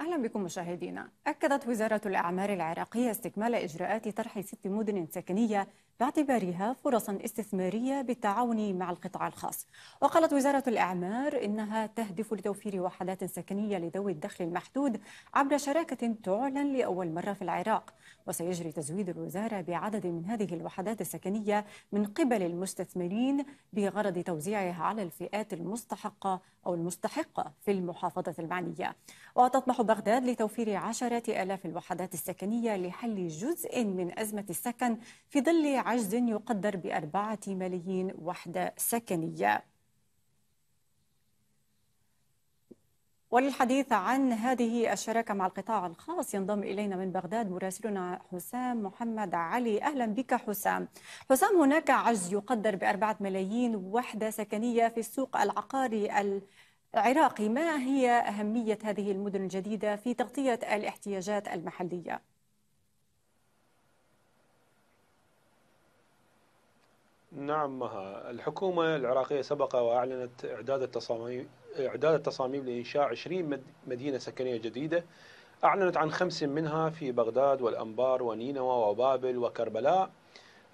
أهلا بكم مشاهدينا أكدت وزارة الأعمار العراقية استكمال إجراءات طرح ست مدن سكنية باعتبارها فرصا استثمارية بالتعاون مع القطاع الخاص وقالت وزارة الإعمار إنها تهدف لتوفير وحدات سكنية لذوي الدخل المحدود عبر شراكة تعلن لأول مرة في العراق وسيجري تزويد الوزارة بعدد من هذه الوحدات السكنية من قبل المستثمرين بغرض توزيعها على الفئات المستحقة أو المستحقة في المحافظة المعنية وتطمح بغداد لتوفير عشرات آلاف الوحدات السكنية لحل جزء من أزمة السكن في ظل عجز يقدر بأربعة ملايين وحدة سكنية وللحديث عن هذه الشراكة مع القطاع الخاص ينضم إلينا من بغداد مراسلنا حسام محمد علي أهلا بك حسام حسام هناك عجز يقدر بأربعة ملايين وحدة سكنية في السوق العقاري العراقي ما هي أهمية هذه المدن الجديدة في تغطية الاحتياجات المحلية؟ نعم مها الحكومة العراقية سبق وأعلنت إعداد التصاميم إعداد التصاميم لإنشاء 20 مدينة سكنية جديدة أعلنت عن خمس منها في بغداد والأنبار ونينوى وبابل وكربلاء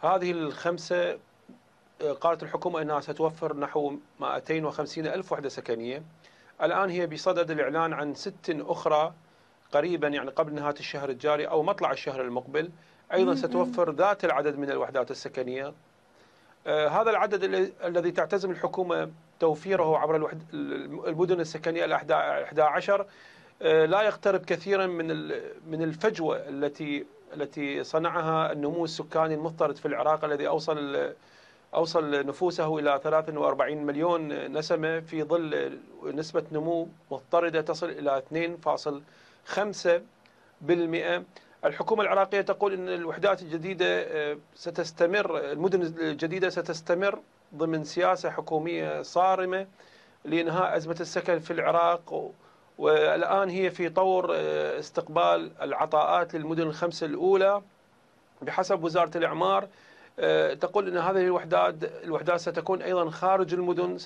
هذه الخمسة آه، قالت الحكومة أنها ستوفر نحو 250 ألف وحدة سكنية الآن هي بصدد الإعلان عن ست أخرى قريبا يعني قبل نهاية الشهر الجاري أو مطلع الشهر المقبل أيضا ستوفر ذات العدد من الوحدات السكنية آه، هذا العدد الذي تعتزم الحكومة توفيره عبر المدن السكنية الأحدى عشر آه، لا يقترب كثيرا من من الفجوة التي التي صنعها النمو السكاني المضطرد في العراق الذي أوصل أوصل نفوسه إلى 43 مليون نسمة في ظل نسبة نمو مضطردة تصل إلى 2.5% الحكومة العراقية تقول أن الوحدات الجديدة آه، ستستمر المدن الجديدة ستستمر ضمن سياسة حكومية صارمة لإنهاء أزمة السكن في العراق والآن هي في طور آه، استقبال العطاءات للمدن الخمسة الأولى بحسب وزارة الإعمار آه، تقول أن هذه الوحدات الوحدات ستكون أيضا خارج المدن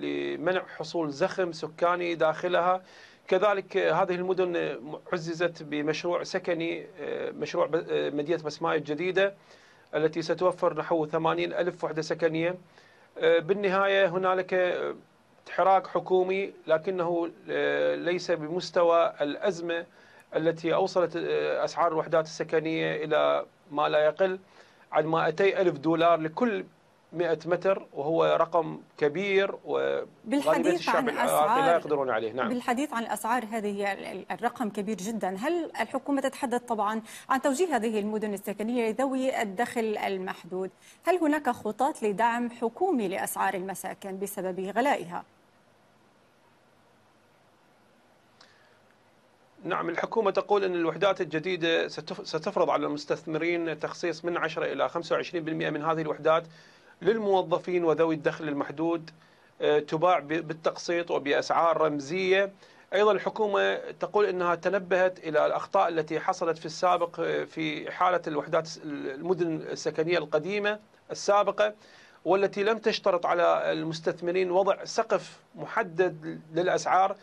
لمنع حصول زخم سكاني داخلها كذلك هذه المدن عززت بمشروع سكني آه، مشروع آه، مدينة بسماية الجديدة التي ستوفر نحو 80 ألف وحدة سكنية آه، بالنهاية هنالك حراك حكومي لكنه ليس بمستوى الأزمة التي أوصلت أسعار الوحدات السكنية إلى ما لا يقل عن 200 ألف دولار لكل 100 متر وهو رقم كبير بالحديث عن الاسعار لا يقدرون عليه نعم بالحديث عن الأسعار هذه الرقم كبير جدا هل الحكومة تتحدث طبعا عن توجيه هذه المدن السكنية لذوي الدخل المحدود هل هناك خطط لدعم حكومي لأسعار المساكن بسبب غلائها؟ نعم الحكومة تقول أن الوحدات الجديدة ستفرض على المستثمرين تخصيص من 10 إلى 25% من هذه الوحدات للموظفين وذوي الدخل المحدود آه، تباع بالتقسيط وبأسعار رمزية أيضا الحكومة تقول أنها تنبهت إلى الأخطاء التي حصلت في السابق آه، في حالة الوحدات المدن السكنية القديمة السابقة والتي لم تشترط على المستثمرين وضع سقف محدد للأسعار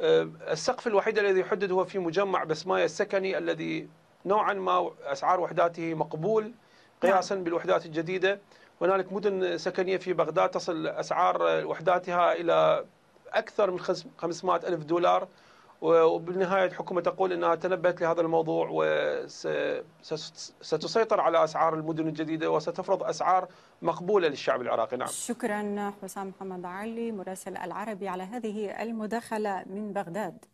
آه، السقف الوحيد الذي يحدد هو في مجمع بسماية السكني الذي نوعا ما أسعار وحداته مقبول نعم. قياسا بالوحدات الجديدة هنالك مدن سكنية في بغداد تصل أسعار وحداتها إلى أكثر من 500 ألف دولار وبالنهاية الحكومة تقول أنها تنبهت لهذا الموضوع وستسيطر على أسعار المدن الجديدة وستفرض أسعار مقبولة للشعب العراقي نعم شكرا حسام محمد علي مراسل العربي على هذه المداخلة من بغداد